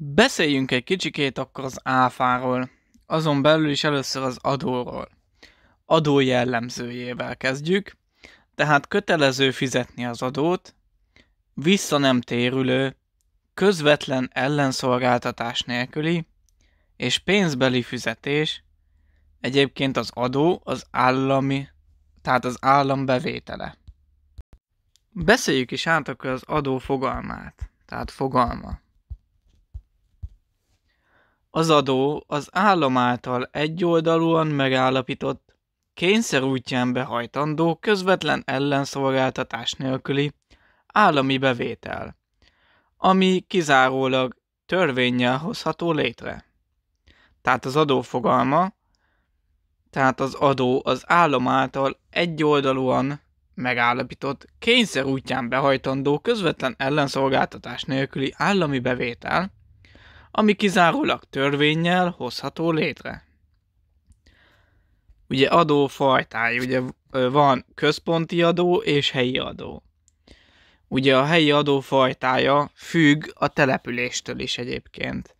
Beszéljünk egy kicsikét akkor az áfáról, azon belül is először az adóról. Adó jellemzőjével kezdjük, tehát kötelező fizetni az adót, vissza nem térülő, közvetlen ellenszolgáltatás nélküli és pénzbeli fizetés, egyébként az adó az állami, tehát az állam bevétele. Beszéljük is át akkor az adó fogalmát, tehát fogalma. Az adó az állam által egyoldalúan megállapított, kényszer útján behajtandó közvetlen ellenszolgáltatás nélküli állami bevétel, ami kizárólag törvényel hozható létre. Tehát az adó fogalma, tehát az adó az állam által egyoldalúan megállapított, kényszer útján behajtandó közvetlen ellenszolgáltatás nélküli állami bevétel, ami kizárólag törvényel hozható létre. Ugye adófajtáj, ugye van központi adó és helyi adó. Ugye a helyi adófajtája függ a településtől is egyébként.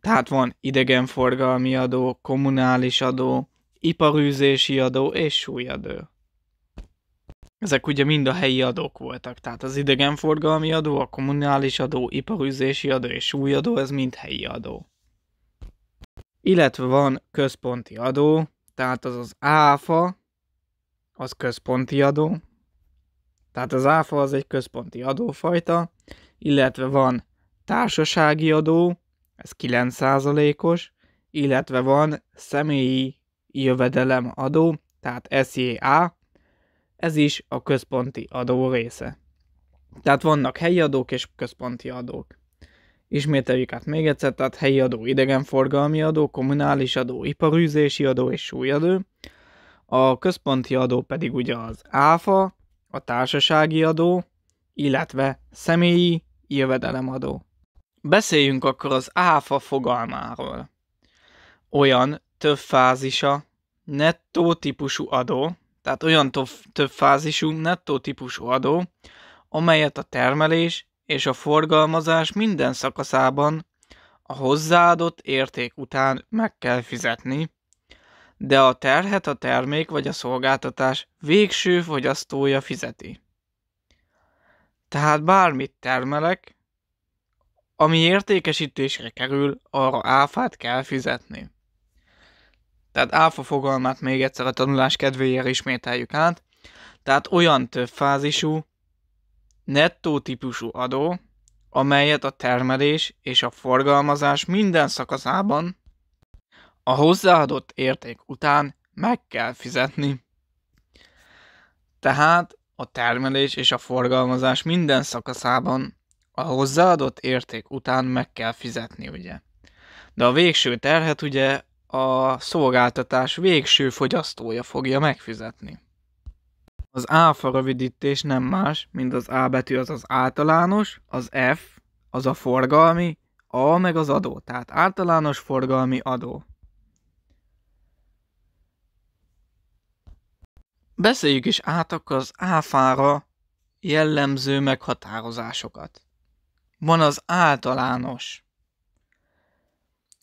Tehát van idegenforgalmi adó, kommunális adó, iparűzési adó és súlyadó. Ezek ugye mind a helyi adók voltak, tehát az idegenforgalmi adó, a kommunális adó, iparüzési adó és súlyadó, ez mind helyi adó. Illetve van központi adó, tehát az az áfa, az központi adó, tehát az áfa az egy központi adófajta, illetve van társasági adó, ez 9%-os, illetve van személyi jövedelem adó, tehát SZIA, ez is a központi adó része. Tehát vannak helyi adók és központi adók. Ismételjük át még egyszer, tehát helyi adó, idegenforgalmi adó, kommunális adó, iparűzési adó és súlyadó. A központi adó pedig ugye az áfa, a társasági adó, illetve személyi jövedelemadó. Beszéljünk akkor az áfa fogalmáról. Olyan fázisa, nettó típusú adó, tehát olyan tof, több fázisú nettó típusú adó, amelyet a termelés és a forgalmazás minden szakaszában a hozzáadott érték után meg kell fizetni, de a terhet a termék vagy a szolgáltatás végső fogyasztója fizeti. Tehát bármit termelek, ami értékesítésre kerül, arra áfát kell fizetni. Tehát áfa fogalmát még egyszer a tanulás kedvéért ismételjük át. Tehát olyan többfázisú, nettó típusú adó, amelyet a termelés és a forgalmazás minden szakaszában a hozzáadott érték után meg kell fizetni. Tehát a termelés és a forgalmazás minden szakaszában a hozzáadott érték után meg kell fizetni, ugye. De a végső terhet ugye a szolgáltatás végső fogyasztója fogja megfizetni. Az áfa rövidítés nem más, mint az A betű az az általános, az F az a forgalmi, a meg az adó, tehát általános forgalmi adó. Beszéljük is át akkor az áfára jellemző meghatározásokat. Van az általános.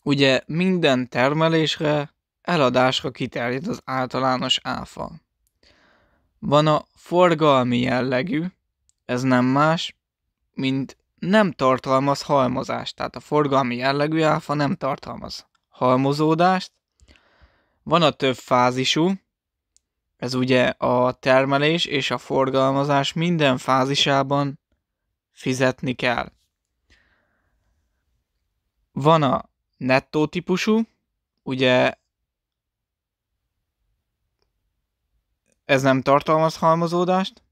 Ugye minden termelésre, eladásra kiterjed az általános áfa. Van a forgalmi jellegű, ez nem más, mint nem tartalmaz halmozást, tehát a forgalmi jellegű áfa nem tartalmaz halmozódást. Van a több fázisú, ez ugye a termelés és a forgalmazás minden fázisában fizetni kell. Van a nettó típusú, ugye ez nem tartalmaz halmozódást,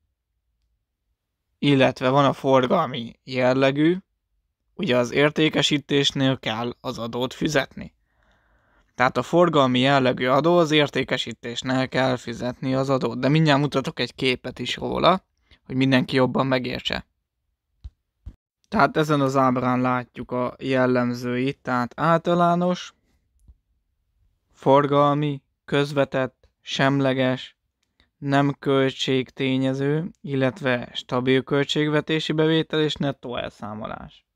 illetve van a forgalmi jellegű, ugye az értékesítésnél kell az adót fizetni. Tehát a forgalmi jellegű adó az értékesítésnél kell fizetni az adót. De mindjárt mutatok egy képet is róla, hogy mindenki jobban megértse. Tehát ezen az ábrán látjuk a jellemzőit, tehát általános, forgalmi, közvetett, semleges, nem költségtényező, illetve stabil költségvetési bevétel és nettó elszámolás.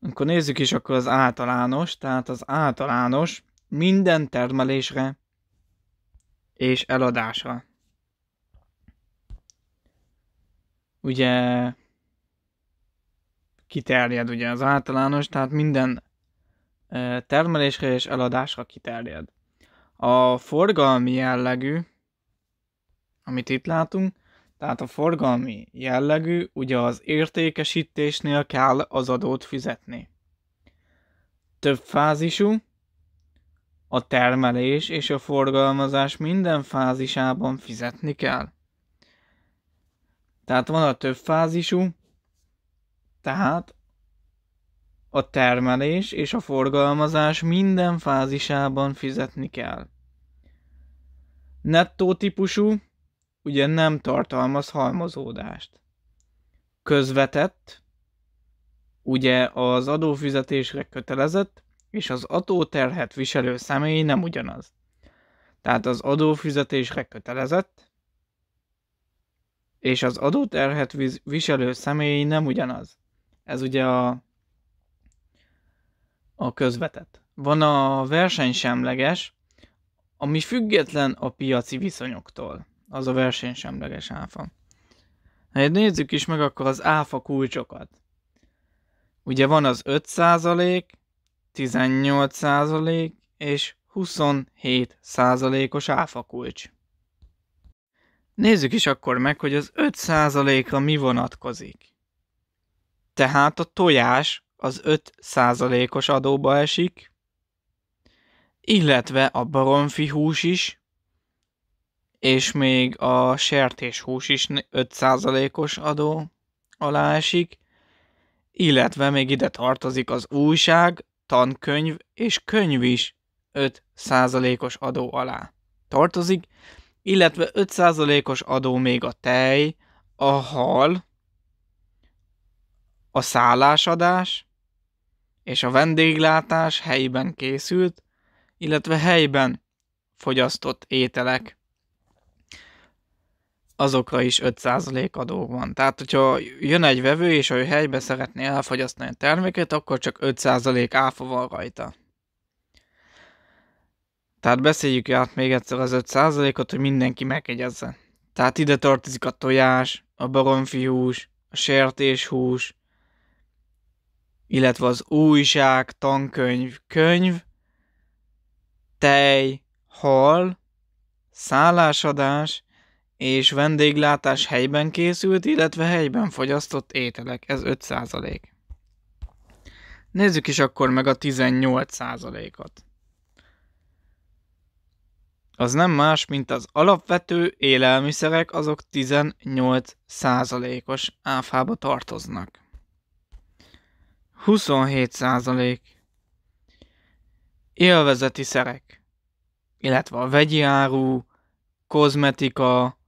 Akkor nézzük is akkor az általános, tehát az általános minden termelésre és eladásra. Ugye kiterjed, ugye az általános, tehát minden termelésre és eladásra kiterjed. A forgalmi jellegű, amit itt látunk, tehát a forgalmi jellegű, ugye az értékesítésnél kell az adót fizetni. Több fázisú, a termelés és a forgalmazás minden fázisában fizetni kell. Tehát van a több fázisú, tehát a termelés és a forgalmazás minden fázisában fizetni kell. Nettó típusú, ugye nem tartalmaz halmozódást. Közvetett, ugye az adófizetésre kötelezett, és az adóterhet viselő személy nem ugyanaz. Tehát az adófizetésre kötelezett, és az adóterhet viselő személy nem ugyanaz. Ez ugye a, a közvetett. Van a versenysemleges, ami független a piaci viszonyoktól. Az a versenysemleges áfa. Hát nézzük is meg akkor az áfa kulcsokat. Ugye van az 5%, 18% és 27%-os áfa kulcs. Nézzük is akkor meg, hogy az 5%-ra mi vonatkozik. Tehát a tojás az 5%-os adóba esik, illetve a baromfi hús is, és még a sertéshús is 5%-os adó alá esik, illetve még ide tartozik az újság, tankönyv és könyv is 5%-os adó alá tartozik, illetve 5%-os adó még a tej, a hal, a szállásadás és a vendéglátás helyben készült, illetve helyben fogyasztott ételek azokra is 5% adó van. Tehát, hogyha jön egy vevő, és ő helybe szeretné elfogyasztani a terméket, akkor csak 5% áfa van rajta. Tehát beszéljük át még egyszer az 5%-ot, hogy mindenki megegyezze. Tehát ide tartozik a tojás, a baromfihús, a sertéshús, illetve az újság, tankönyv, könyv, tej, hal, szállásadás és vendéglátás helyben készült, illetve helyben fogyasztott ételek, ez 5 Nézzük is akkor meg a 18 százalékot. Az nem más, mint az alapvető élelmiszerek, azok 18 százalékos áfába tartoznak. 27 százalék. Élvezeti szerek, illetve a vegyi áru, kozmetika,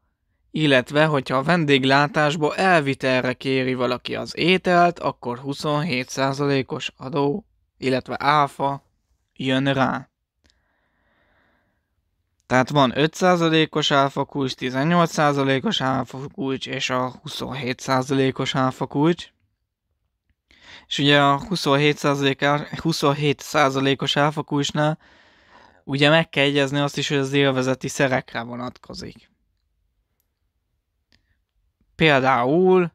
illetve hogyha a vendéglátásba elvitelre kéri valaki az ételt, akkor 27 százalékos adó, illetve áfa jön rá. Tehát van 5%-os áfa kulcs, 18%-os áfa kulcs és a 27%-os áfa kulcs. És ugye a 27%-os 27 áfakulcsnál ugye meg kell egyezni azt is, hogy az élvezeti szerekre vonatkozik. Például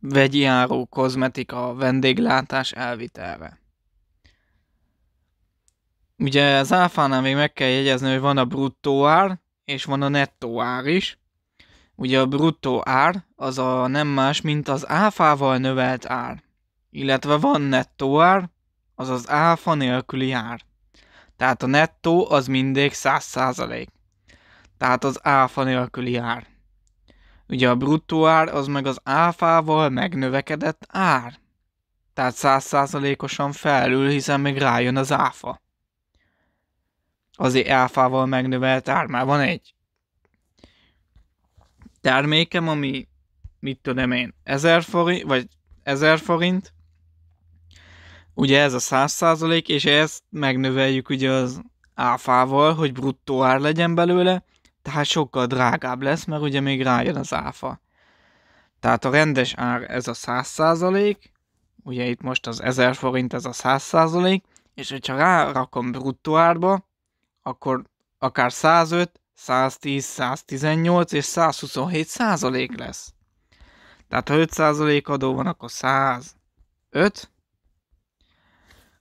vegyi áru, kozmetika, vendéglátás elvitelre. Ugye az áfánál még meg kell jegyezni, hogy van a bruttó ár, és van a nettó ár is. Ugye a bruttó ár az a nem más, mint az áfával növelt ár. Illetve van nettó ár, az az áfa nélküli ár. Tehát a nettó az mindig 100%. Tehát az áfa nélküli ár. Ugye a bruttó ár az meg az áfával megnövekedett ár. Tehát 100%-osan felül, hiszen még rájön az áfa. Azért áfával megnövelt ár már van egy termékem, ami mit tudom én, 1000 forint, vagy 1000 forint, ugye ez a 100 és ezt megnöveljük ugye az áfával, hogy bruttó ár legyen belőle, tehát sokkal drágább lesz, mert ugye még rájön az áfa. Tehát a rendes ár ez a 100 ugye itt most az 1000 forint ez a 100 és hogyha rárakom bruttó árba, akkor akár 105, 110, 118 és 127 százalék lesz. Tehát ha 5 százalék adó van, akkor 105.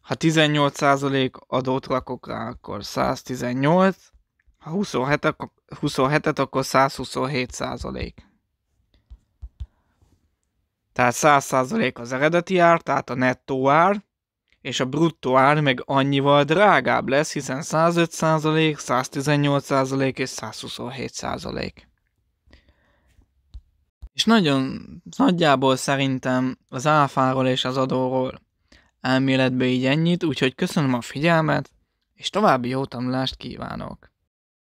Ha 18 százalék adót rakok rá, akkor 118. Ha 27, akkor 27 akkor 127 százalék. Tehát 100 százalék az eredeti ár, tehát a nettó ár és a bruttó ár meg annyival drágább lesz, hiszen 105%, 118% és 127%. És nagyon nagyjából szerintem az áfáról és az adóról elméletben így ennyit, úgyhogy köszönöm a figyelmet, és további jó tanulást kívánok!